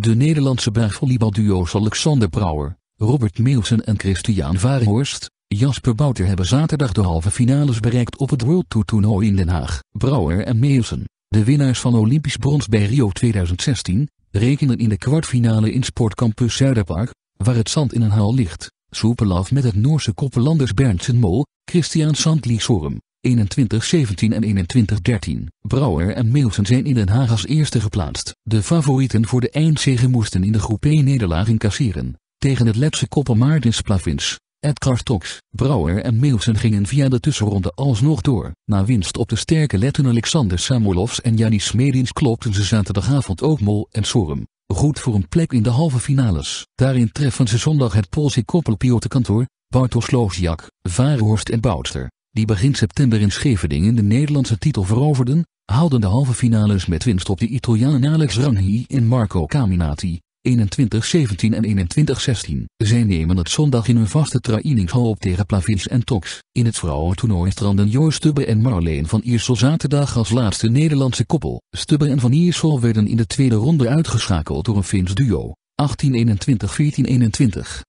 De Nederlandse baanvolleybalduo's Alexander Brouwer, Robert Meelsen en Christian Varenhorst, Jasper Bouter hebben zaterdag de halve finales bereikt op het World Tour toernooi in Den Haag. Brouwer en Meelsen, de winnaars van Olympisch brons bij Rio 2016, rekenen in de kwartfinale in Sportcampus Zuiderpark, waar het zand in een haal ligt, soepelaf met het Noorse koppelanders Berntsen Mol, Christian Sandli Sorum, 2117 en 2113. Brouwer en Meelsen zijn in Den Haag als eerste geplaatst. De favorieten voor de eindzege moesten in de groep E nederlaag incasseren. Tegen het Letse koppel Maarten plavins Edgar Tox, Brouwer en Meelsen gingen via de tussenronde alsnog door. Na winst op de sterke Letten Alexander Samolovs en Janis Medins klopten ze zaterdagavond ook Mol en Sorum. Goed voor een plek in de halve finales. Daarin treffen ze zondag het Poolse koppel Piotr Kantoor, Bartosz Loziak, Varehorst en Boudster die begin september in Scheveningen de Nederlandse titel veroverden, haalden de halve finales met winst op de Italianen Alex Ranghi en Marco Caminati, 21-17 en 21-16. Zij nemen het zondag in hun vaste trainingshal op tegen Plavis en Tox. In het vrouwentoernooi stranden Joost Stubbe en Marleen van Iersel zaterdag als laatste Nederlandse koppel. Stubbe en van Iersel werden in de tweede ronde uitgeschakeld door een Fins duo, 18-21-14-21.